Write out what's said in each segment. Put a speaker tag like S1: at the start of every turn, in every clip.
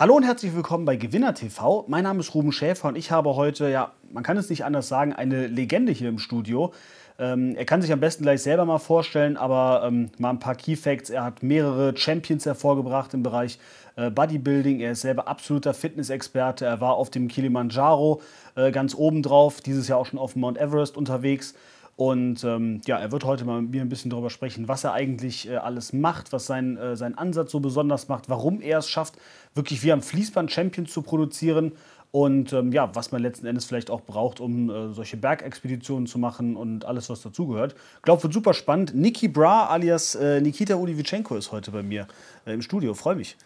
S1: Hallo und herzlich willkommen bei Gewinner TV. Mein Name ist Ruben Schäfer und ich habe heute, ja, man kann es nicht anders sagen, eine Legende hier im Studio. Ähm, er kann sich am besten gleich selber mal vorstellen, aber ähm, mal ein paar Key Facts. Er hat mehrere Champions hervorgebracht im Bereich äh, Bodybuilding. Er ist selber absoluter Fitnessexperte. Er war auf dem Kilimanjaro äh, ganz oben drauf, dieses Jahr auch schon auf dem Mount Everest unterwegs. Und ähm, ja, er wird heute mal mit mir ein bisschen darüber sprechen, was er eigentlich äh, alles macht, was sein, äh, seinen Ansatz so besonders macht, warum er es schafft, wirklich wie am Fließband Champion zu produzieren und ähm, ja, was man letzten Endes vielleicht auch braucht, um äh, solche Bergexpeditionen zu machen und alles, was dazugehört. Glaub, wird super spannend. Niki Bra
S2: alias äh, Nikita Olivichenko ist heute bei mir äh, im Studio. Freue mich.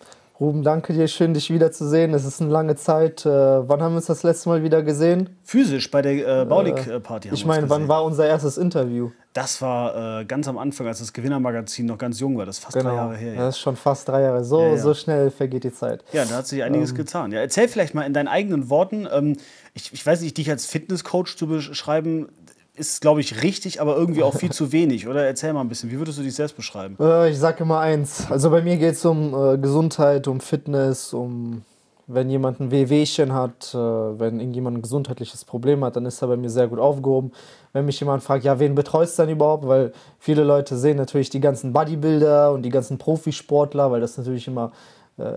S2: Ruben, danke dir, schön dich wiederzusehen. Es ist eine lange Zeit. Äh, wann haben wir uns das letzte Mal wieder gesehen? Physisch bei der äh,
S1: äh Baulig-Party. Äh, ich meine, wann war
S2: unser erstes Interview?
S1: Das war äh, ganz am Anfang, als das Gewinnermagazin noch ganz jung war. Das ist fast genau. drei Jahre her. Ja. Das
S2: ist schon fast drei Jahre. So, ja, ja. so schnell vergeht die Zeit. Ja, da hat
S1: sich einiges ähm. getan. Ja, erzähl vielleicht mal in deinen eigenen Worten. Ähm, ich, ich weiß nicht, dich als Fitnesscoach zu beschreiben, ist, glaube ich, richtig, aber irgendwie auch viel zu wenig, oder? Erzähl mal ein bisschen, wie würdest du dich selbst beschreiben?
S2: Äh, ich sage immer eins. Also bei mir geht es um äh, Gesundheit, um Fitness, um wenn jemand ein Wehwehchen hat, äh, wenn irgendjemand ein gesundheitliches Problem hat, dann ist er bei mir sehr gut aufgehoben. Wenn mich jemand fragt, ja, wen betreust du denn überhaupt? Weil viele Leute sehen natürlich die ganzen Bodybuilder und die ganzen Profisportler, weil das natürlich immer äh,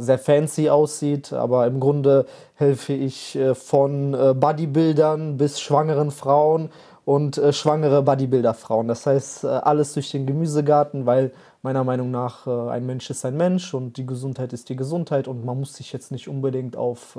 S2: sehr fancy aussieht, aber im Grunde helfe ich äh, von äh, Bodybuildern bis schwangeren Frauen und schwangere Bodybuilder-Frauen. Das heißt, alles durch den Gemüsegarten, weil meiner Meinung nach ein Mensch ist ein Mensch und die Gesundheit ist die Gesundheit und man muss sich jetzt nicht unbedingt auf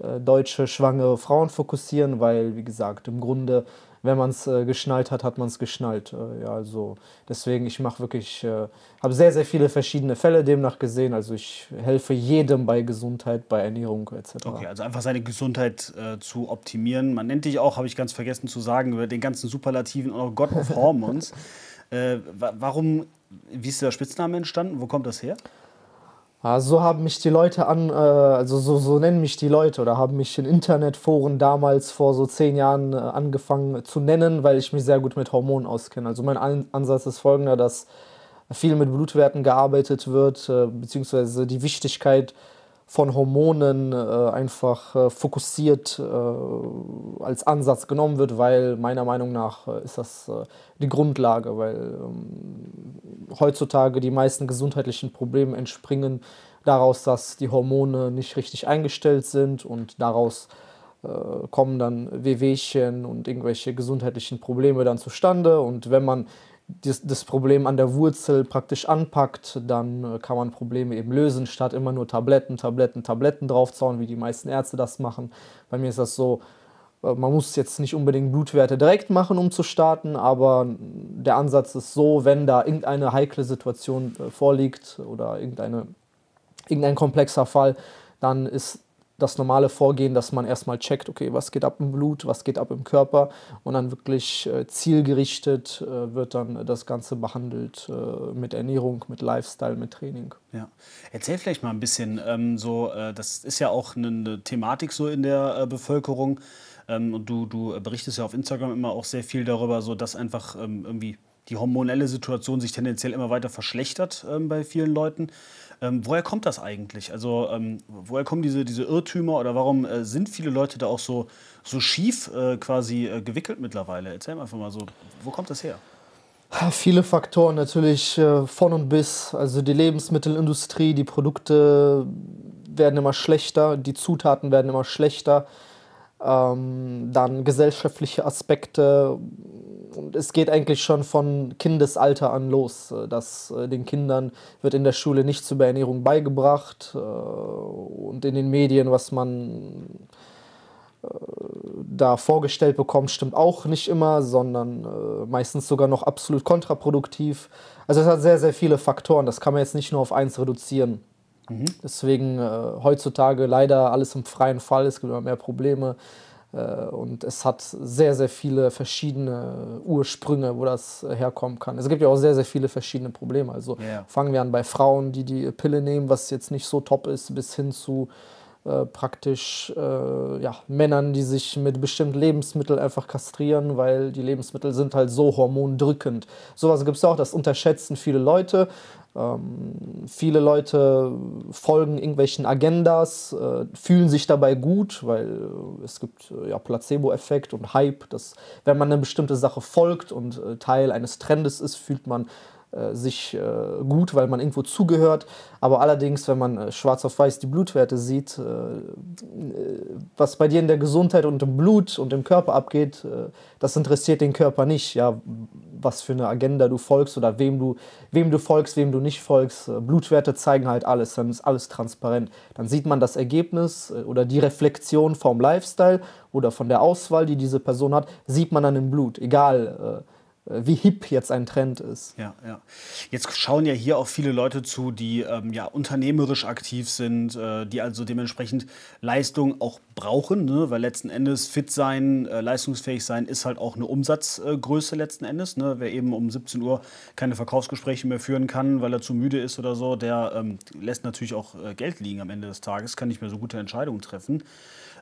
S2: deutsche schwangere Frauen fokussieren, weil, wie gesagt, im Grunde wenn man es äh, geschnallt hat, hat man es geschnallt. Äh, ja, also deswegen, ich mache wirklich, äh, habe sehr, sehr viele verschiedene Fälle demnach gesehen. Also ich helfe jedem bei Gesundheit, bei Ernährung etc. Okay, also einfach seine Gesundheit äh, zu optimieren.
S1: Man nennt dich auch, habe ich ganz vergessen zu sagen, über den ganzen Superlativen und auch God of Hormons. warum, wie ist der Spitzname entstanden? Wo kommt das her?
S2: Ah, so haben mich die Leute an, äh, also so, so nennen mich die Leute oder haben mich in Internetforen damals vor so zehn Jahren äh, angefangen zu nennen, weil ich mich sehr gut mit Hormonen auskenne. Also mein Ansatz ist folgender, dass viel mit Blutwerten gearbeitet wird, äh, beziehungsweise die Wichtigkeit von Hormonen einfach fokussiert als Ansatz genommen wird, weil meiner Meinung nach ist das die Grundlage, weil ähm, heutzutage die meisten gesundheitlichen Probleme entspringen daraus, dass die Hormone nicht richtig eingestellt sind und daraus äh, kommen dann Wehwehchen und irgendwelche gesundheitlichen Probleme dann zustande. Und wenn man dies, das Problem an der Wurzel praktisch anpackt, dann äh, kann man Probleme eben lösen, statt immer nur Tabletten, Tabletten, Tabletten draufzauen, wie die meisten Ärzte das machen. Bei mir ist das so, äh, man muss jetzt nicht unbedingt Blutwerte direkt machen, um zu starten, aber der Ansatz ist so, wenn da irgendeine heikle Situation äh, vorliegt oder irgendeine, irgendein komplexer Fall, dann ist das normale Vorgehen, dass man erstmal checkt, okay, was geht ab im Blut, was geht ab im Körper und dann wirklich äh, zielgerichtet äh, wird dann das Ganze behandelt äh, mit Ernährung, mit Lifestyle, mit Training. Ja.
S1: Erzähl vielleicht mal ein bisschen, ähm, so, äh, das ist ja auch eine, eine Thematik so in der äh, Bevölkerung. Ähm, und du, du berichtest ja auf Instagram immer auch sehr viel darüber, so dass einfach ähm, irgendwie die hormonelle Situation sich tendenziell immer weiter verschlechtert ähm, bei vielen Leuten. Ähm, woher kommt das eigentlich? Also ähm, woher kommen diese, diese Irrtümer oder warum äh, sind viele Leute da auch so, so schief äh, quasi äh, gewickelt mittlerweile? Erzähl mir einfach mal so, wo kommt das her?
S2: Viele Faktoren natürlich äh, von und bis. Also die Lebensmittelindustrie, die Produkte werden immer schlechter, die Zutaten werden immer schlechter ähm, dann gesellschaftliche Aspekte. Und es geht eigentlich schon von Kindesalter an los, äh, dass äh, den Kindern wird in der Schule nichts über Ernährung beigebracht äh, und in den Medien, was man da vorgestellt bekommt, stimmt auch nicht immer, sondern meistens sogar noch absolut kontraproduktiv. Also es hat sehr, sehr viele Faktoren, das kann man jetzt nicht nur auf eins reduzieren. Mhm. Deswegen äh, heutzutage leider alles im freien Fall, es gibt immer mehr Probleme. Äh, und es hat sehr, sehr viele verschiedene Ursprünge, wo das äh, herkommen kann. Es gibt ja auch sehr, sehr viele verschiedene Probleme. Also yeah. fangen wir an bei Frauen, die die Pille nehmen, was jetzt nicht so top ist, bis hin zu äh, praktisch äh, ja, Männern, die sich mit bestimmten Lebensmitteln einfach kastrieren, weil die Lebensmittel sind halt so hormondrückend. Sowas gibt es auch, das unterschätzen viele Leute. Ähm, viele Leute folgen irgendwelchen Agendas, äh, fühlen sich dabei gut, weil äh, es gibt äh, ja, Placebo-Effekt und Hype, dass wenn man eine bestimmte Sache folgt und Teil eines Trendes ist, fühlt man äh, sich äh, gut, weil man irgendwo zugehört. Aber allerdings, wenn man äh, schwarz auf weiß die Blutwerte sieht, was bei dir in der Gesundheit und im Blut und im Körper abgeht, das interessiert den Körper nicht. Ja, was für eine Agenda du folgst oder wem du, wem du folgst, wem du nicht folgst. Blutwerte zeigen halt alles, dann ist alles transparent. Dann sieht man das Ergebnis oder die Reflexion vom Lifestyle oder von der Auswahl, die diese Person hat, sieht man dann im Blut. Egal äh, wie hip jetzt ein Trend ist.
S1: Ja, ja. Jetzt schauen ja hier auch viele Leute zu, die ähm, ja unternehmerisch aktiv sind, äh, die also dementsprechend Leistung auch brauchen, ne? weil letzten Endes fit sein, äh, leistungsfähig sein, ist halt auch eine Umsatzgröße äh, letzten Endes. Ne? Wer eben um 17 Uhr keine Verkaufsgespräche mehr führen kann, weil er zu müde ist oder so, der ähm, lässt natürlich auch äh, Geld liegen am Ende des Tages, kann nicht mehr so gute Entscheidungen treffen.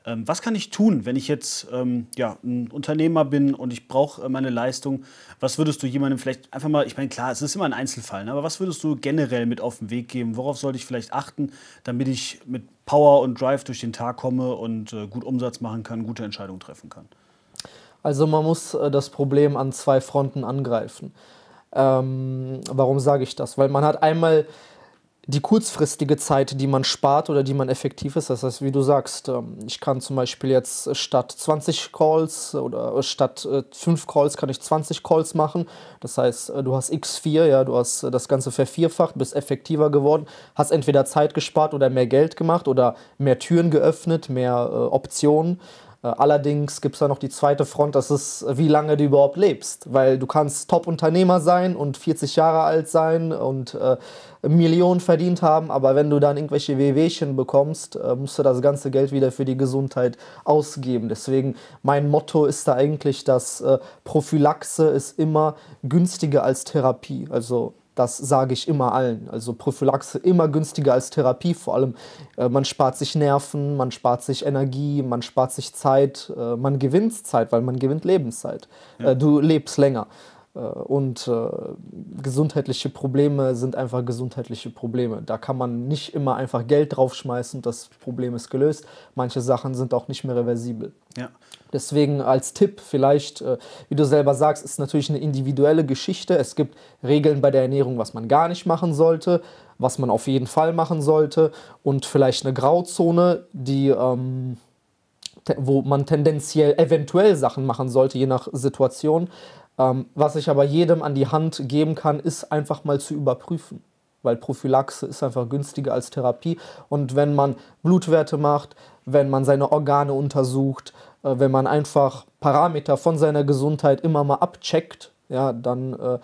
S1: Ähm, was kann ich tun, wenn ich jetzt ähm, ja, ein Unternehmer bin und ich brauche äh, meine Leistung? Was würdest du jemandem vielleicht einfach mal, ich meine, klar, es ist immer ein Einzelfall, ne? aber was würdest du generell mit auf den Weg geben? Worauf sollte ich vielleicht achten, damit ich mit Power und Drive durch den Tag komme und äh, gut Umsatz machen kann, gute Entscheidungen treffen kann?
S2: Also man muss äh, das Problem an zwei Fronten angreifen. Ähm, warum sage ich das? Weil man hat einmal die kurzfristige Zeit, die man spart oder die man effektiv ist. Das heißt, wie du sagst, ähm, ich kann zum Beispiel jetzt statt 20 Calls oder statt 5 äh, Calls kann ich 20 Calls machen. Das heißt, äh, du hast x4, ja, du hast äh, das Ganze vervierfacht, bist effektiver geworden, hast entweder Zeit gespart oder mehr Geld gemacht oder mehr Türen geöffnet, mehr Optionen. Allerdings gibt es da noch die zweite Front, das ist, wie lange du überhaupt lebst. Weil du kannst Top-Unternehmer sein und 40 Jahre alt sein und äh, Millionen verdient haben, aber wenn du dann irgendwelche Wehwehchen bekommst, äh, musst du das ganze Geld wieder für die Gesundheit ausgeben. Deswegen mein Motto ist da eigentlich, dass äh, Prophylaxe ist immer günstiger als Therapie. Also das sage ich immer allen. Also Prophylaxe immer günstiger als Therapie. Vor allem, äh, man spart sich Nerven, man spart sich Energie, man spart sich Zeit, äh, man gewinnt Zeit, weil man gewinnt Lebenszeit. Ja. Äh, du lebst länger. Äh, und äh, gesundheitliche Probleme sind einfach gesundheitliche Probleme. Da kann man nicht immer einfach Geld draufschmeißen und das Problem ist gelöst. Manche Sachen sind auch nicht mehr reversibel. Ja. Deswegen als Tipp vielleicht, äh, wie du selber sagst, ist natürlich eine individuelle Geschichte. Es gibt Regeln bei der Ernährung, was man gar nicht machen sollte, was man auf jeden Fall machen sollte und vielleicht eine Grauzone, die... Ähm, wo man tendenziell eventuell Sachen machen sollte, je nach Situation. Ähm, was ich aber jedem an die Hand geben kann, ist einfach mal zu überprüfen, weil Prophylaxe ist einfach günstiger als Therapie. Und wenn man Blutwerte macht, wenn man seine Organe untersucht, äh, wenn man einfach Parameter von seiner Gesundheit immer mal abcheckt, ja, dann äh,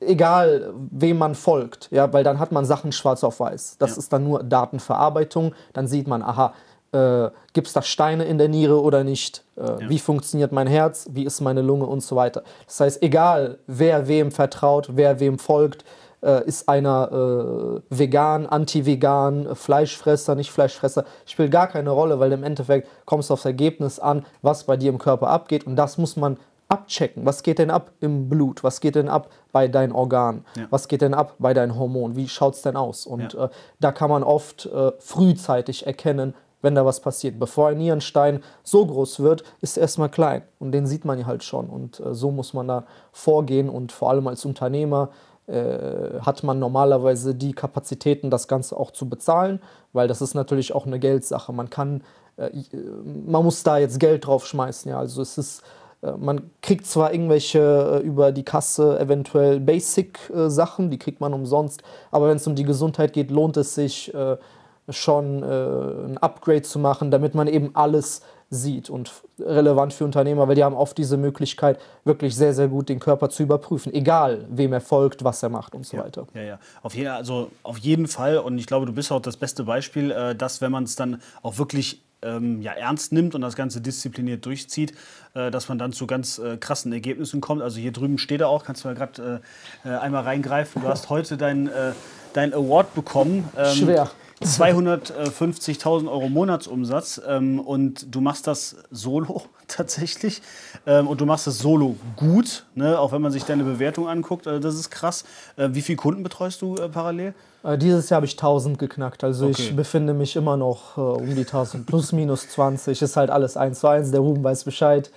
S2: egal wem man folgt, ja, weil dann hat man Sachen schwarz auf weiß. Das ja. ist dann nur Datenverarbeitung, dann sieht man, aha, äh, gibt es da Steine in der Niere oder nicht, äh, ja. wie funktioniert mein Herz, wie ist meine Lunge und so weiter. Das heißt, egal wer wem vertraut, wer wem folgt, äh, ist einer äh, vegan, anti-vegan, Fleischfresser, nicht Fleischfresser, spielt gar keine Rolle, weil im Endeffekt kommst du aufs Ergebnis an, was bei dir im Körper abgeht und das muss man abchecken. Was geht denn ab im Blut? Was geht denn ab bei deinen Organen? Ja. Was geht denn ab bei deinen Hormonen? Wie schaut es denn aus? Und ja. äh, da kann man oft äh, frühzeitig erkennen, wenn da was passiert. Bevor ein Nierenstein so groß wird, ist er erstmal klein und den sieht man ja halt schon und äh, so muss man da vorgehen und vor allem als Unternehmer äh, hat man normalerweise die Kapazitäten, das Ganze auch zu bezahlen, weil das ist natürlich auch eine Geldsache. Man kann, äh, äh man muss da jetzt Geld drauf schmeißen, ja, also es ist äh, man kriegt zwar irgendwelche äh, über die Kasse eventuell Basic-Sachen, die kriegt man umsonst, aber wenn es um die Gesundheit geht, lohnt es sich, schon äh, ein Upgrade zu machen, damit man eben alles sieht und relevant für Unternehmer, weil die haben oft diese Möglichkeit, wirklich sehr, sehr gut den Körper zu überprüfen, egal wem er folgt, was er macht und so ja, weiter.
S1: Ja, ja, auf, je, also auf jeden Fall und ich glaube, du bist auch das beste Beispiel, äh, dass wenn man es dann auch wirklich ähm, ja, ernst nimmt und das Ganze diszipliniert durchzieht, äh, dass man dann zu ganz äh, krassen Ergebnissen kommt. Also hier drüben steht er auch, kannst du mal gerade äh, äh, einmal reingreifen. Du hast heute deinen äh, dein Award bekommen. Ähm, Schwer. 250.000 Euro Monatsumsatz ähm, und du machst das solo tatsächlich ähm, und du machst das solo gut, ne? auch wenn man sich deine Bewertung anguckt, also das ist krass.
S2: Äh, wie viele Kunden betreust du äh, parallel? Äh, dieses Jahr habe ich 1000 geknackt, also okay. ich befinde mich immer noch äh, um die 1000, plus minus 20, ist halt alles 1 zu 1, der Ruben weiß Bescheid.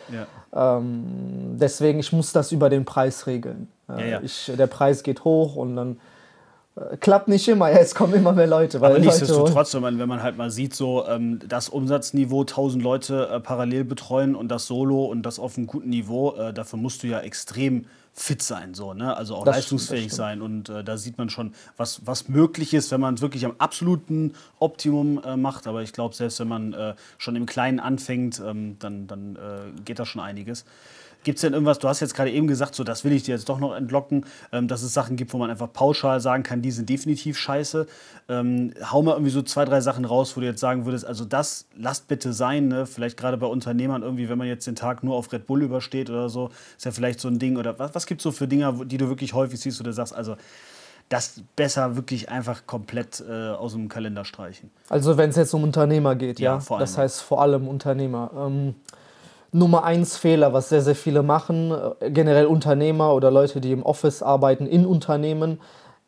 S2: Ja. Ähm, deswegen, ich muss das über den Preis regeln. Äh, ja, ja. Ich, der Preis geht hoch und dann äh, klappt nicht immer. Ja, es kommen immer mehr Leute. Aber nichtsdestotrotz, wenn man, wenn
S1: man halt mal sieht, so ähm, das Umsatzniveau, 1000 Leute äh, parallel betreuen und das Solo und das auf einem guten Niveau, äh, dafür musst du ja extrem fit sein, so, ne? also auch das leistungsfähig stimmt, stimmt. sein. Und äh, da sieht man schon, was, was möglich ist, wenn man es wirklich am absoluten Optimum äh, macht. Aber ich glaube, selbst wenn man äh, schon im Kleinen anfängt, ähm, dann, dann geht da schon einiges. Gibt es denn irgendwas, du hast jetzt gerade eben gesagt, so das will ich dir jetzt doch noch entlocken, ähm, dass es Sachen gibt, wo man einfach pauschal sagen kann, die sind definitiv scheiße. Ähm, hau mal irgendwie so zwei, drei Sachen raus, wo du jetzt sagen würdest, also das lasst bitte sein, ne? vielleicht gerade bei Unternehmern irgendwie, wenn man jetzt den Tag nur auf Red Bull übersteht oder so, ist ja vielleicht so ein Ding. Oder was, was gibt es so für Dinger, die du wirklich häufig siehst, wo du sagst, also das besser wirklich einfach komplett äh, aus dem Kalender streichen.
S2: Also wenn es jetzt um Unternehmer geht, ja. ja? Das heißt vor allem Unternehmer. Ähm, Nummer eins Fehler, was sehr, sehr viele machen, äh, generell Unternehmer oder Leute, die im Office arbeiten, in Unternehmen.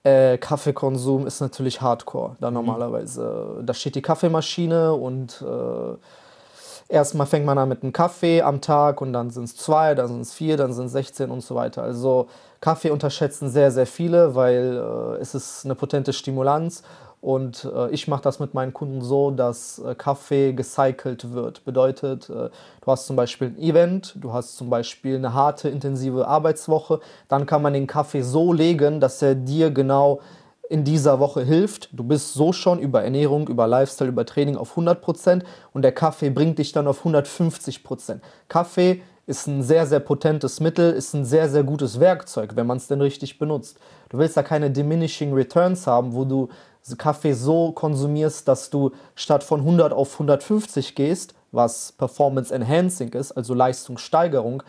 S2: Äh, Kaffeekonsum ist natürlich hardcore. Da mhm. normalerweise, da steht die Kaffeemaschine und äh, erstmal fängt man an mit einem Kaffee am Tag und dann sind es zwei, dann sind es vier, dann sind es 16 und so weiter. Also Kaffee unterschätzen sehr, sehr viele, weil äh, es ist eine potente Stimulanz und äh, ich mache das mit meinen Kunden so, dass äh, Kaffee gecycelt wird. Bedeutet, äh, du hast zum Beispiel ein Event, du hast zum Beispiel eine harte, intensive Arbeitswoche. Dann kann man den Kaffee so legen, dass er dir genau in dieser Woche hilft. Du bist so schon über Ernährung, über Lifestyle, über Training auf 100% und der Kaffee bringt dich dann auf 150%. Kaffee ist ein sehr, sehr potentes Mittel, ist ein sehr, sehr gutes Werkzeug, wenn man es denn richtig benutzt. Du willst da keine diminishing returns haben, wo du Kaffee so konsumierst, dass du statt von 100 auf 150 gehst, was Performance Enhancing ist, also Leistungssteigerung,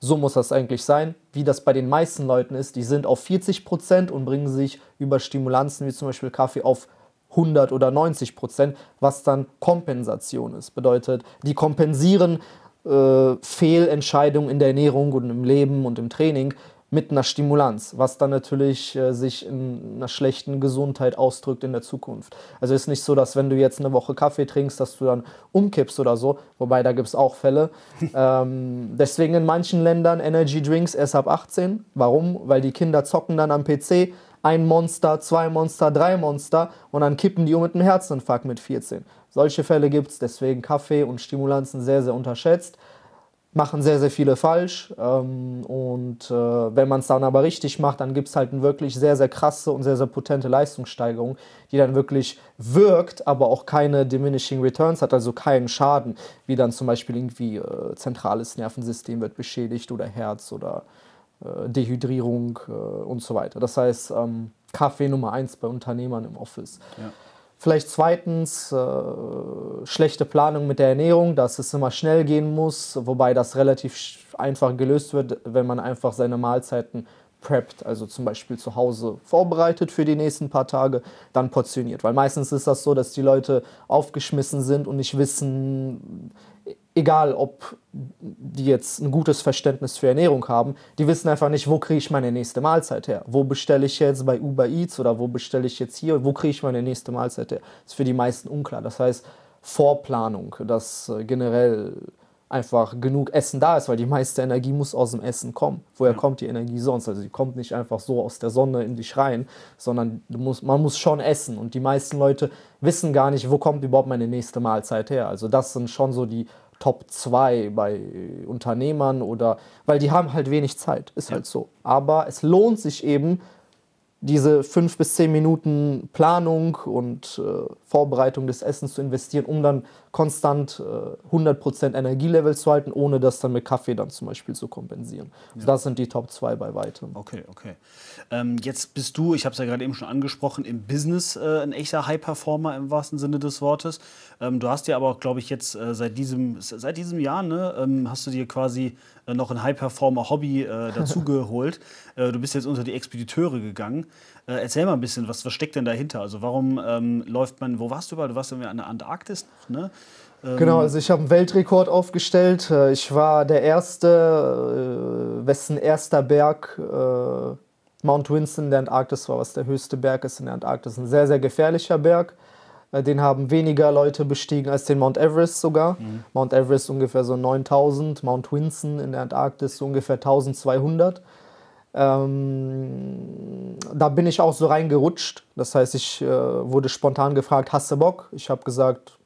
S2: so muss das eigentlich sein, wie das bei den meisten Leuten ist. Die sind auf 40% und bringen sich über Stimulanzen wie zum Beispiel Kaffee auf 100 oder 90 was dann Kompensation ist. Bedeutet, die kompensieren äh, Fehlentscheidungen in der Ernährung und im Leben und im Training mit einer Stimulanz, was dann natürlich äh, sich in einer schlechten Gesundheit ausdrückt in der Zukunft. Also ist nicht so, dass wenn du jetzt eine Woche Kaffee trinkst, dass du dann umkippst oder so, wobei da gibt es auch Fälle. ähm, deswegen in manchen Ländern Energy Drinks erst ab 18. Warum? Weil die Kinder zocken dann am PC ein Monster, zwei Monster, drei Monster und dann kippen die um mit einem Herzinfarkt mit 14. Solche Fälle gibt es, deswegen Kaffee und Stimulanzen sehr, sehr unterschätzt machen sehr, sehr viele falsch. Ähm, und äh, wenn man es dann aber richtig macht, dann gibt es halt eine wirklich sehr, sehr krasse und sehr, sehr potente Leistungssteigerung, die dann wirklich wirkt, aber auch keine diminishing returns hat, also keinen Schaden, wie dann zum Beispiel irgendwie äh, zentrales Nervensystem wird beschädigt oder Herz oder äh, Dehydrierung äh, und so weiter. Das heißt, ähm, Kaffee Nummer eins bei Unternehmern im Office. Ja. Vielleicht zweitens äh, schlechte Planung mit der Ernährung, dass es immer schnell gehen muss, wobei das relativ einfach gelöst wird, wenn man einfach seine Mahlzeiten preppt, also zum Beispiel zu Hause vorbereitet für die nächsten paar Tage, dann portioniert. Weil meistens ist das so, dass die Leute aufgeschmissen sind und nicht wissen, egal ob die jetzt ein gutes Verständnis für Ernährung haben, die wissen einfach nicht, wo kriege ich meine nächste Mahlzeit her? Wo bestelle ich jetzt bei Uber Eats oder wo bestelle ich jetzt hier? Wo kriege ich meine nächste Mahlzeit her? Das Ist für die meisten unklar. Das heißt, Vorplanung, dass äh, generell einfach genug Essen da ist, weil die meiste Energie muss aus dem Essen kommen. Woher ja. kommt die Energie sonst? Also die kommt nicht einfach so aus der Sonne in dich rein, sondern musst, man muss schon essen. Und die meisten Leute wissen gar nicht, wo kommt überhaupt meine nächste Mahlzeit her. Also das sind schon so die Top 2 bei äh, Unternehmern oder, weil die haben halt wenig Zeit, ist ja. halt so. Aber es lohnt sich eben, diese fünf bis zehn Minuten Planung und äh, Vorbereitung des Essens zu investieren, um dann konstant äh, 100% Energielevel zu halten, ohne das dann mit Kaffee dann zum Beispiel zu kompensieren. Ja. das sind die Top 2 bei weitem. Okay,
S1: okay. Ähm, jetzt bist du, ich habe es ja gerade eben schon angesprochen, im Business äh, ein echter High-Performer im wahrsten Sinne des Wortes. Ähm, du hast ja aber auch, glaube ich, jetzt äh, seit, diesem, seit diesem Jahr, ne, ähm, hast du dir quasi äh, noch ein High-Performer-Hobby äh, dazugeholt. Äh, du bist jetzt unter die Expediteure gegangen. Äh, erzähl mal ein bisschen, was, was steckt denn dahinter? Also warum ähm, läuft man, wo warst du überall? Du warst irgendwie an der Antarktis, ne? Ähm, genau, also ich
S2: habe einen Weltrekord aufgestellt. Äh, ich war der erste, wessen erster Berg Mount Winston in der Antarktis war, was der höchste Berg ist in der Antarktis. Ein sehr, sehr gefährlicher Berg. Äh, den haben weniger Leute bestiegen als den Mount Everest sogar. Mhm. Mount Everest ungefähr so 9000, Mount Winson in der Antarktis so ungefähr 1200. Ähm, da bin ich auch so reingerutscht. Das heißt, ich äh, wurde spontan gefragt, hast du Bock? Ich habe gesagt,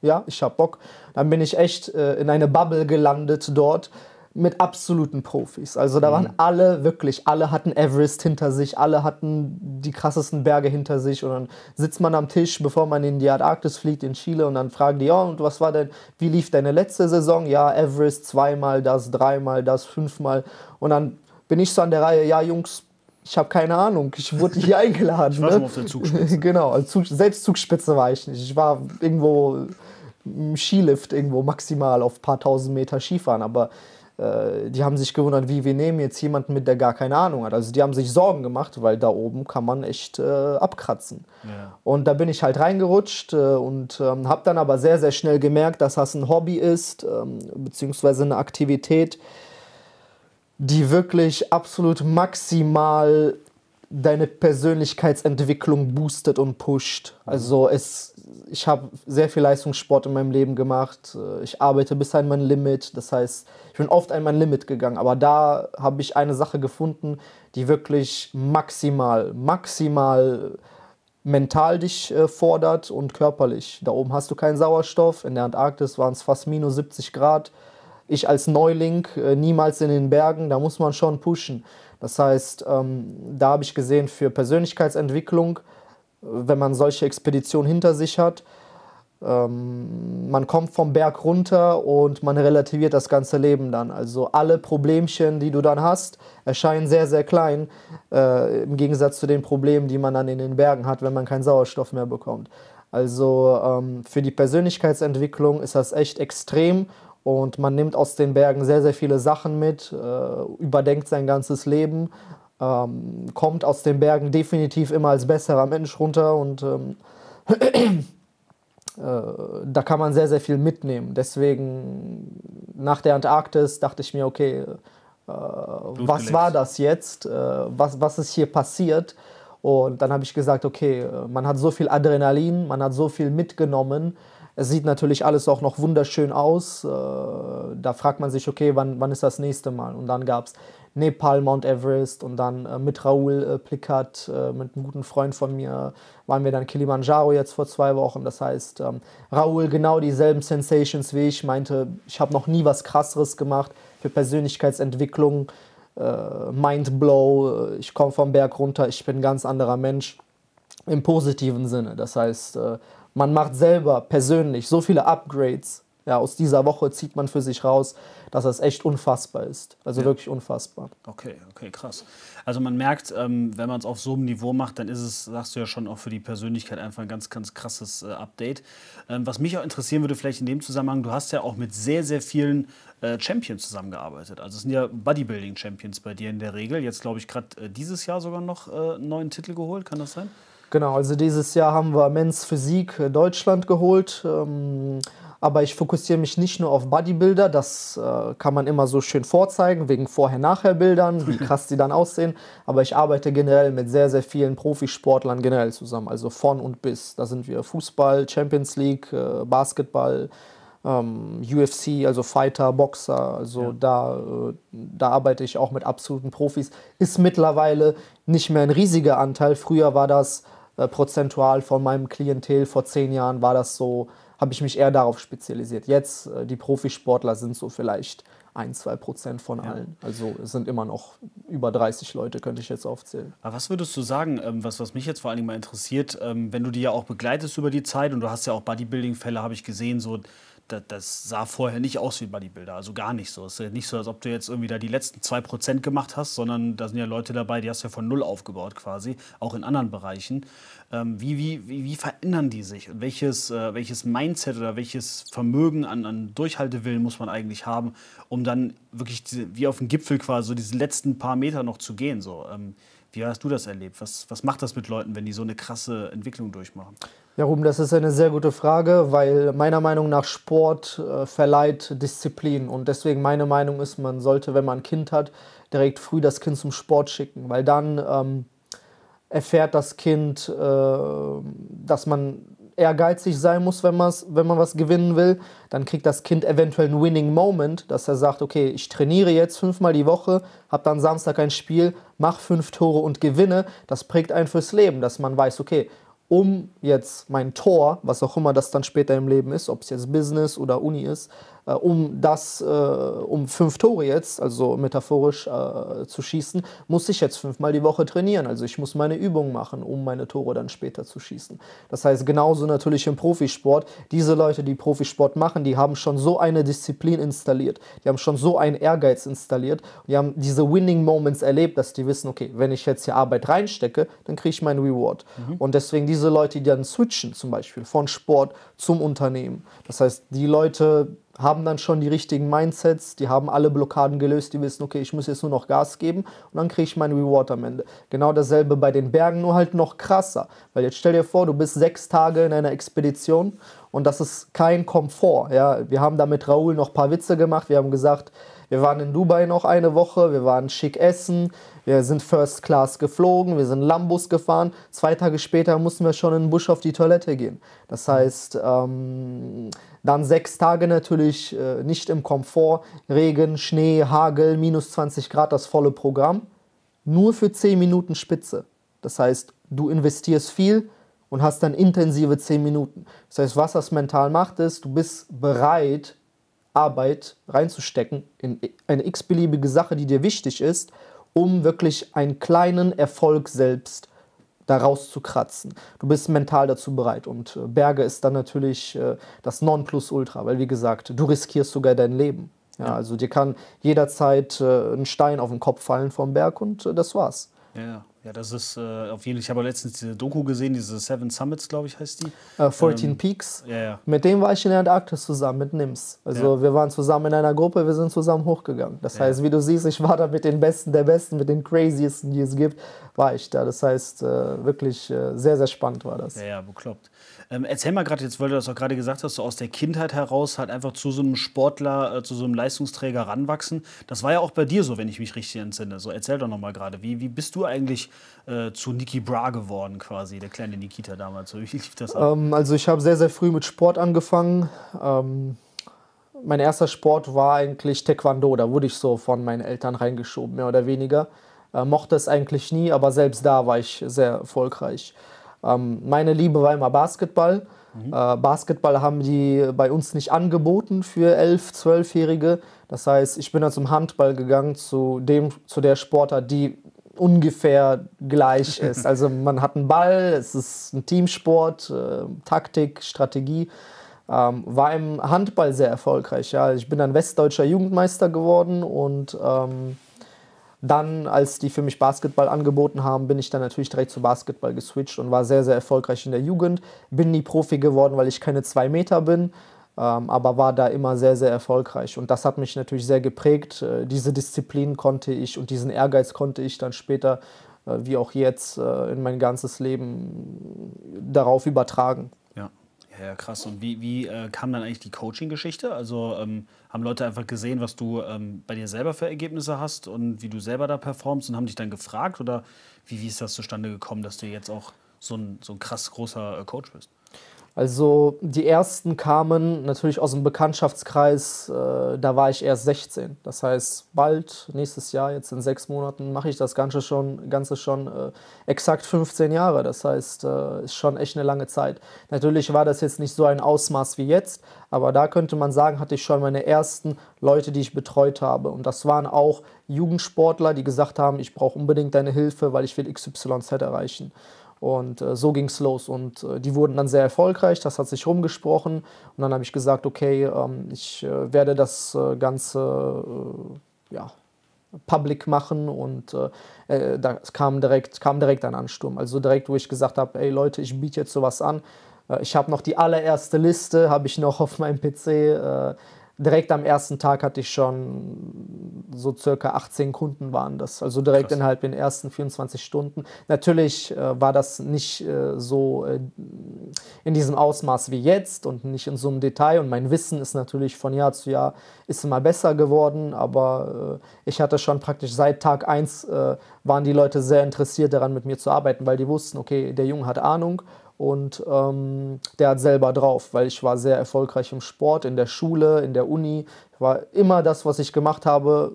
S2: ja, ich habe Bock. Dann bin ich echt äh, in eine Bubble gelandet dort, mit absoluten Profis. Also da waren mhm. alle wirklich, alle hatten Everest hinter sich, alle hatten die krassesten Berge hinter sich und dann sitzt man am Tisch, bevor man in die Antarktis fliegt in Chile und dann fragen die, ja, und was war denn, wie lief deine letzte Saison? Ja, Everest zweimal, das dreimal, das fünfmal und dann bin ich so an der Reihe, ja, Jungs, ich habe keine Ahnung, ich wurde hier eingeladen. ich war ne? schon ne? auf der Zugspitze. genau, Zug, selbst Zugspitze war ich nicht. Ich war irgendwo im Skilift irgendwo maximal auf ein paar tausend Meter Skifahren, aber äh, die haben sich gewundert, wie wir nehmen jetzt jemanden mit, der gar keine Ahnung hat. Also die haben sich Sorgen gemacht, weil da oben kann man echt äh, abkratzen. Ja. Und da bin ich halt reingerutscht äh, und ähm, habe dann aber sehr, sehr schnell gemerkt, dass das ein Hobby ist, ähm, beziehungsweise eine Aktivität, die wirklich absolut maximal deine Persönlichkeitsentwicklung boostet und pusht. Mhm. Also es, ich habe sehr viel Leistungssport in meinem Leben gemacht. Äh, ich arbeite bis an mein Limit. Das heißt, ich bin oft an mein Limit gegangen. Aber da habe ich eine Sache gefunden, die wirklich maximal, maximal mental dich äh, fordert und körperlich. Da oben hast du keinen Sauerstoff. In der Antarktis waren es fast minus 70 Grad. Ich als Neuling äh, niemals in den Bergen. Da muss man schon pushen. Das heißt, ähm, da habe ich gesehen, für Persönlichkeitsentwicklung, wenn man solche Expeditionen hinter sich hat, ähm, man kommt vom Berg runter und man relativiert das ganze Leben dann. Also alle Problemchen, die du dann hast, erscheinen sehr, sehr klein äh, im Gegensatz zu den Problemen, die man dann in den Bergen hat, wenn man keinen Sauerstoff mehr bekommt. Also ähm, für die Persönlichkeitsentwicklung ist das echt extrem und man nimmt aus den Bergen sehr, sehr viele Sachen mit, äh, überdenkt sein ganzes Leben, ähm, kommt aus den Bergen definitiv immer als besserer Mensch runter und ähm, äh, da kann man sehr, sehr viel mitnehmen. Deswegen nach der Antarktis dachte ich mir, okay, äh, was war das jetzt? Äh, was, was ist hier passiert? Und dann habe ich gesagt, okay, äh, man hat so viel Adrenalin, man hat so viel mitgenommen es sieht natürlich alles auch noch wunderschön aus. Äh, da fragt man sich, okay, wann, wann ist das nächste Mal? Und dann gab es Nepal, Mount Everest und dann äh, mit Raoul äh, Plickert, äh, mit einem guten Freund von mir, waren wir dann Kilimanjaro jetzt vor zwei Wochen. Das heißt, ähm, Raoul genau dieselben Sensations wie ich, meinte, ich habe noch nie was Krasseres gemacht für Persönlichkeitsentwicklung, Mindblow, ich komme vom Berg runter, ich bin ein ganz anderer Mensch im positiven Sinne. Das heißt, man macht selber persönlich so viele Upgrades. Ja, aus dieser Woche zieht man für sich raus, dass das echt unfassbar ist. Also ja. wirklich unfassbar.
S1: Okay, okay, krass. Also man merkt, ähm, wenn man es auf so einem Niveau macht, dann ist es, sagst du ja schon, auch für die Persönlichkeit einfach ein ganz, ganz krasses äh, Update. Ähm, was mich auch interessieren würde, vielleicht in dem Zusammenhang, du hast ja auch mit sehr, sehr vielen äh, Champions zusammengearbeitet. Also es sind ja Bodybuilding-Champions bei dir in der Regel. Jetzt glaube ich gerade äh, dieses Jahr sogar noch äh, einen
S2: neuen Titel geholt, kann das sein? Genau, also dieses Jahr haben wir Men's Physik äh, Deutschland geholt. Ähm, aber ich fokussiere mich nicht nur auf Bodybuilder, das äh, kann man immer so schön vorzeigen, wegen Vorher-Nachher-Bildern, wie krass die dann aussehen. Aber ich arbeite generell mit sehr, sehr vielen Profisportlern generell zusammen, also von und bis. Da sind wir Fußball, Champions League, äh, Basketball, ähm, UFC, also Fighter, Boxer. Also ja. da, äh, da arbeite ich auch mit absoluten Profis. Ist mittlerweile nicht mehr ein riesiger Anteil. Früher war das äh, prozentual von meinem Klientel. Vor zehn Jahren war das so, habe ich mich eher darauf spezialisiert. Jetzt, äh, die Profisportler sind so vielleicht ein, zwei Prozent von allen. Also es sind immer noch über 30 Leute, könnte ich jetzt aufzählen. Aber was würdest du
S1: sagen, ähm, was, was mich jetzt vor allen Dingen mal interessiert, ähm, wenn du die ja auch begleitest über die Zeit und du hast ja auch Bodybuilding-Fälle, habe ich gesehen, so das, das, sah vorher nicht aus wie Bodybuilder, also gar nicht so. Es ist nicht so, als ob du jetzt irgendwie da die letzten 2% gemacht hast, sondern da sind ja Leute dabei, die hast du ja von null aufgebaut quasi, auch in anderen Bereichen. Ähm, wie, wie, wie, wie verändern die sich? Welches, äh, welches Mindset oder welches Vermögen an, an Durchhaltewillen muss man eigentlich haben, um dann wirklich diese, wie auf dem Gipfel quasi so diese letzten paar Meter noch zu gehen? So. Ähm, wie hast du das erlebt? Was, was macht das mit Leuten, wenn die so eine krasse Entwicklung durchmachen?
S2: Ja, Ruben, das ist eine sehr gute Frage, weil meiner Meinung nach Sport äh, verleiht Disziplin. Und deswegen meine Meinung ist, man sollte, wenn man ein Kind hat, direkt früh das Kind zum Sport schicken, weil dann ähm, erfährt das Kind, äh, dass man ehrgeizig sein muss, wenn, wenn man was gewinnen will. Dann kriegt das Kind eventuell einen Winning Moment, dass er sagt, okay, ich trainiere jetzt fünfmal die Woche, habe dann Samstag ein Spiel, mache fünf Tore und gewinne. Das prägt einen fürs Leben, dass man weiß, okay, um jetzt mein Tor, was auch immer das dann später im Leben ist, ob es jetzt Business oder Uni ist, äh, um das, äh, um fünf Tore jetzt, also metaphorisch äh, zu schießen, muss ich jetzt fünfmal die Woche trainieren. Also ich muss meine Übungen machen, um meine Tore dann später zu schießen. Das heißt, genauso natürlich im Profisport, diese Leute, die Profisport machen, die haben schon so eine Disziplin installiert, die haben schon so einen Ehrgeiz installiert, die haben diese Winning Moments erlebt, dass die wissen, okay, wenn ich jetzt hier Arbeit reinstecke, dann kriege ich meinen Reward. Mhm. Und deswegen diese Leute, die dann switchen, zum Beispiel von Sport zum Unternehmen. Das heißt, die Leute, haben dann schon die richtigen Mindsets, die haben alle Blockaden gelöst, die wissen, okay, ich muss jetzt nur noch Gas geben und dann kriege ich meinen Reward am Ende. Genau dasselbe bei den Bergen, nur halt noch krasser. Weil jetzt stell dir vor, du bist sechs Tage in einer Expedition und das ist kein Komfort. Ja? Wir haben da mit Raoul noch ein paar Witze gemacht, wir haben gesagt, wir waren in Dubai noch eine Woche, wir waren schick essen, wir sind First Class geflogen, wir sind Lambus gefahren. Zwei Tage später mussten wir schon in den Busch auf die Toilette gehen. Das heißt, ähm, dann sechs Tage natürlich äh, nicht im Komfort, Regen, Schnee, Hagel, minus 20 Grad, das volle Programm. Nur für zehn Minuten Spitze. Das heißt, du investierst viel und hast dann intensive zehn Minuten. Das heißt, was das mental macht, ist, du bist bereit, Arbeit reinzustecken in eine x-beliebige Sache, die dir wichtig ist, um wirklich einen kleinen Erfolg selbst zu da rauszukratzen. Du bist mental dazu bereit und äh, Berge ist dann natürlich äh, das Nonplusultra, weil wie gesagt, du riskierst sogar dein Leben. Ja, ja. Also dir kann jederzeit äh, ein Stein auf den Kopf fallen vom Berg und äh, das war's.
S1: Ja. Ja, das ist äh, auf jeden Fall. Ich habe letztens diese Doku gesehen, diese Seven Summits, glaube ich, heißt die. Äh, 14 ähm, Peaks. Ja, ja.
S2: Mit dem war ich in der Antarktis zusammen, mit Nims. Also ja. wir waren zusammen in einer Gruppe, wir sind zusammen hochgegangen. Das heißt, wie du siehst, ich war da mit den Besten der Besten, mit den Craziesten, die es gibt, war ich da. Das heißt, äh, wirklich äh, sehr, sehr spannend war das. Ja,
S1: ja, bekloppt. Ähm, erzähl mal gerade jetzt, weil du das auch gerade gesagt hast, so aus der Kindheit heraus halt einfach zu so einem Sportler, äh, zu so einem Leistungsträger ranwachsen. Das war ja auch bei dir so, wenn ich mich richtig entsinne. So erzähl doch nochmal gerade, wie, wie bist du eigentlich äh, zu Niki Bra geworden quasi, der kleine Nikita damals? Wie lief das Ähm,
S2: also ich habe sehr, sehr früh mit Sport angefangen. Ähm, mein erster Sport war eigentlich Taekwondo. Da wurde ich so von meinen Eltern reingeschoben, mehr oder weniger. Äh, mochte es eigentlich nie, aber selbst da war ich sehr erfolgreich. Ähm, meine Liebe war immer Basketball. Mhm. Äh, Basketball haben die bei uns nicht angeboten für 11-, 12-Jährige. Das heißt, ich bin dann zum Handball gegangen, zu, dem, zu der Sportart, die ungefähr gleich ist. Also man hat einen Ball, es ist ein Teamsport, äh, Taktik, Strategie. Ähm, war im Handball sehr erfolgreich. Ja. Also ich bin dann westdeutscher Jugendmeister geworden und ähm, dann, als die für mich Basketball angeboten haben, bin ich dann natürlich direkt zu Basketball geswitcht und war sehr, sehr erfolgreich in der Jugend. Bin nie Profi geworden, weil ich keine zwei Meter bin. Ähm, aber war da immer sehr, sehr erfolgreich. Und das hat mich natürlich sehr geprägt. Äh, diese Disziplin konnte ich und diesen Ehrgeiz konnte ich dann später, äh, wie auch jetzt, äh, in mein ganzes Leben darauf übertragen.
S1: Ja, krass. Und wie, wie kam dann eigentlich die Coaching-Geschichte? Also ähm, haben Leute einfach gesehen, was du ähm, bei dir selber für Ergebnisse hast und wie du selber da performst und haben dich dann gefragt? Oder wie, wie ist das zustande gekommen, dass du jetzt auch so ein, so ein krass großer Coach bist?
S2: Also die ersten kamen natürlich aus dem Bekanntschaftskreis, äh, da war ich erst 16. Das heißt, bald, nächstes Jahr, jetzt in sechs Monaten, mache ich das Ganze schon, Ganze schon äh, exakt 15 Jahre. Das heißt, äh, ist schon echt eine lange Zeit. Natürlich war das jetzt nicht so ein Ausmaß wie jetzt, aber da könnte man sagen, hatte ich schon meine ersten Leute, die ich betreut habe. Und das waren auch Jugendsportler, die gesagt haben, ich brauche unbedingt deine Hilfe, weil ich will XYZ erreichen. Und äh, so ging es los. Und äh, die wurden dann sehr erfolgreich, das hat sich rumgesprochen. Und dann habe ich gesagt, okay, ähm, ich äh, werde das äh, Ganze äh, ja, public machen. Und äh, da kam direkt, kam direkt ein Ansturm. Also direkt, wo ich gesagt habe, ey Leute, ich biete jetzt sowas an. ich habe noch die allererste Liste, habe ich noch auf meinem PC direkt am ersten Tag hatte ich schon so circa 18 Kunden waren das. Also direkt Krass. innerhalb den ersten 24 Stunden. Natürlich äh, war das nicht äh, so äh, in diesem Ausmaß wie jetzt und nicht in so einem Detail. Und mein Wissen ist natürlich von Jahr zu Jahr ist immer besser geworden. Aber äh, ich hatte schon praktisch seit Tag 1 äh, waren die Leute sehr interessiert daran, mit mir zu arbeiten, weil die wussten, okay, der Junge hat Ahnung und ähm, der hat selber drauf, weil ich war sehr erfolgreich im Sport, in der Schule, in der Uni. War immer das, was ich gemacht habe,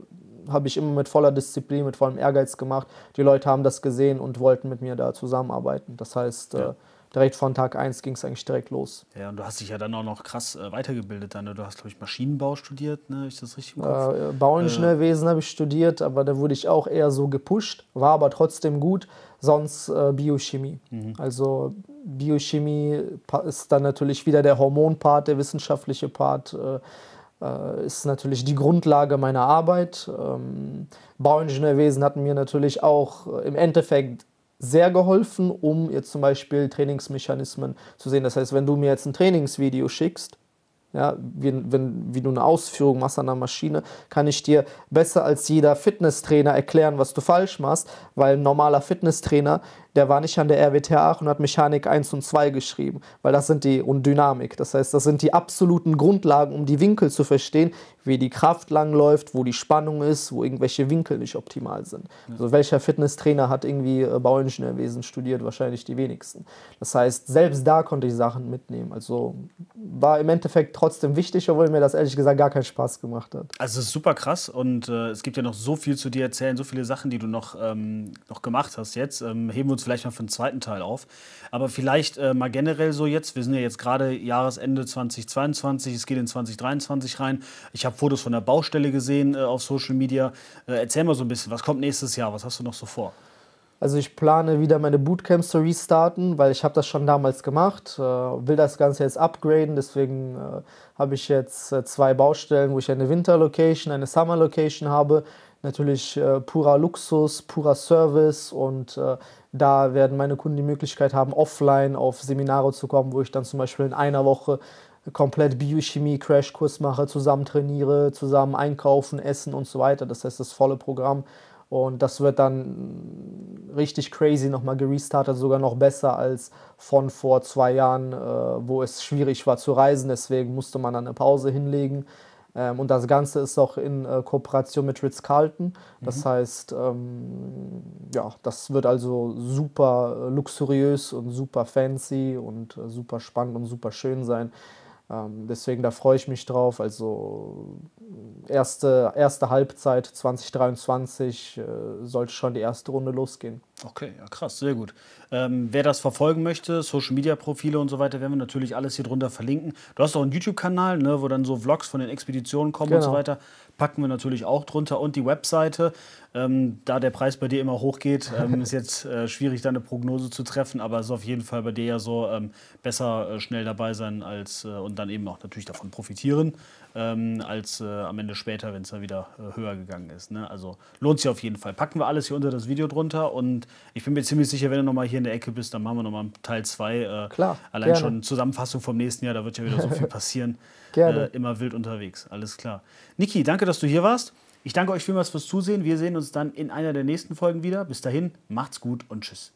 S2: habe ich immer mit voller Disziplin, mit vollem Ehrgeiz gemacht. Die Leute haben das gesehen und wollten mit mir da zusammenarbeiten. Das heißt, äh, ja. äh, direkt von Tag 1 ging es eigentlich direkt los.
S1: Ja, und du hast dich ja dann auch noch krass äh, weitergebildet. Dann, ne? Du hast, glaube ich, Maschinenbau studiert, ne? Ist das richtig im Kopf? Äh, Bauingenieurwesen
S2: äh. habe ich studiert, aber da wurde ich auch eher so gepusht, war aber trotzdem gut sonst äh, Biochemie. Mhm. Also Biochemie ist dann natürlich wieder der Hormonpart, der wissenschaftliche Part. Äh, äh, ist natürlich die Grundlage meiner Arbeit. Ähm, Bauingenieurwesen hat mir natürlich auch äh, im Endeffekt sehr geholfen, um jetzt zum Beispiel Trainingsmechanismen zu sehen. Das heißt, wenn du mir jetzt ein Trainingsvideo schickst, ja, wie, wenn, wie du eine Ausführung machst an einer Maschine, kann ich dir besser als jeder Fitnesstrainer erklären, was du falsch machst, weil ein normaler Fitnesstrainer der war nicht an der RWTH Aachen und hat Mechanik 1 und 2 geschrieben, weil das sind die, und Dynamik, das heißt, das sind die absoluten Grundlagen, um die Winkel zu verstehen, wie die Kraft langläuft, wo die Spannung ist, wo irgendwelche Winkel nicht optimal sind. Also welcher Fitnesstrainer hat irgendwie äh, Bauingenieurwesen studiert? Wahrscheinlich die wenigsten. Das heißt, selbst da konnte ich Sachen mitnehmen. Also war im Endeffekt trotzdem wichtig, obwohl mir das ehrlich gesagt gar keinen Spaß gemacht hat.
S1: Also es ist super krass und äh, es gibt ja noch so viel zu dir erzählen, so viele Sachen, die du noch, ähm, noch gemacht hast jetzt. Ähm, heben wir uns uns vielleicht mal für den zweiten Teil auf. Aber vielleicht äh, mal generell so jetzt, wir sind ja jetzt gerade Jahresende 2022, es geht in 2023 rein. Ich habe Fotos von der Baustelle gesehen äh, auf Social Media. Äh, erzähl mal so ein bisschen, was kommt nächstes Jahr, was hast du noch so vor?
S2: Also ich plane wieder meine Bootcamps zu restarten, weil ich habe das schon damals gemacht, äh, will das Ganze jetzt upgraden, deswegen äh, habe ich jetzt äh, zwei Baustellen, wo ich eine Winterlocation, location eine Summerlocation habe natürlich äh, purer Luxus, purer Service und äh, da werden meine Kunden die Möglichkeit haben, offline auf Seminare zu kommen, wo ich dann zum Beispiel in einer Woche komplett Biochemie-Crashkurs mache, zusammen trainiere, zusammen einkaufen, essen und so weiter. Das heißt, das volle Programm. Und das wird dann richtig crazy nochmal gerestartet, sogar noch besser als von vor zwei Jahren, äh, wo es schwierig war zu reisen. Deswegen musste man dann eine Pause hinlegen. Ähm, und das Ganze ist auch in äh, Kooperation mit Ritz-Carlton. Das mhm. heißt, ähm, ja, das wird also super äh, luxuriös und super fancy und äh, super spannend und super schön sein. Ähm, deswegen, da freue ich mich drauf. Also, erste, erste Halbzeit 2023 äh, sollte schon die erste Runde losgehen.
S1: Okay, ja, krass, sehr gut. Ähm, wer das verfolgen möchte, Social Media Profile und so weiter, werden wir natürlich alles hier drunter verlinken. Du hast auch einen YouTube-Kanal, ne, wo dann so Vlogs von den Expeditionen kommen genau. und so genau. weiter. Packen wir natürlich auch drunter und die Webseite. Ähm, da der Preis bei dir immer hochgeht, ähm, ist jetzt äh, schwierig, da eine Prognose zu treffen, aber es ist auf jeden Fall bei dir ja so ähm, besser äh, schnell dabei sein als äh, und dann eben auch natürlich davon profitieren, ähm, als äh, am Ende später, wenn es dann wieder äh, höher gegangen ist. Ne? Also lohnt sich auf jeden Fall. Packen wir alles hier unter das Video drunter und ich bin mir ziemlich sicher, wenn du nochmal hier in der Ecke bist, dann machen wir nochmal Teil 2. Äh, Klar. Allein gerne. schon Zusammenfassung vom nächsten Jahr, da wird ja wieder so viel passieren. gerne. Äh, immer wild unterwegs, alles klar. Niki, danke, dass du hier warst. Ich danke euch vielmals fürs Zusehen. Wir sehen uns dann in einer der nächsten Folgen wieder. Bis dahin, macht's gut und tschüss.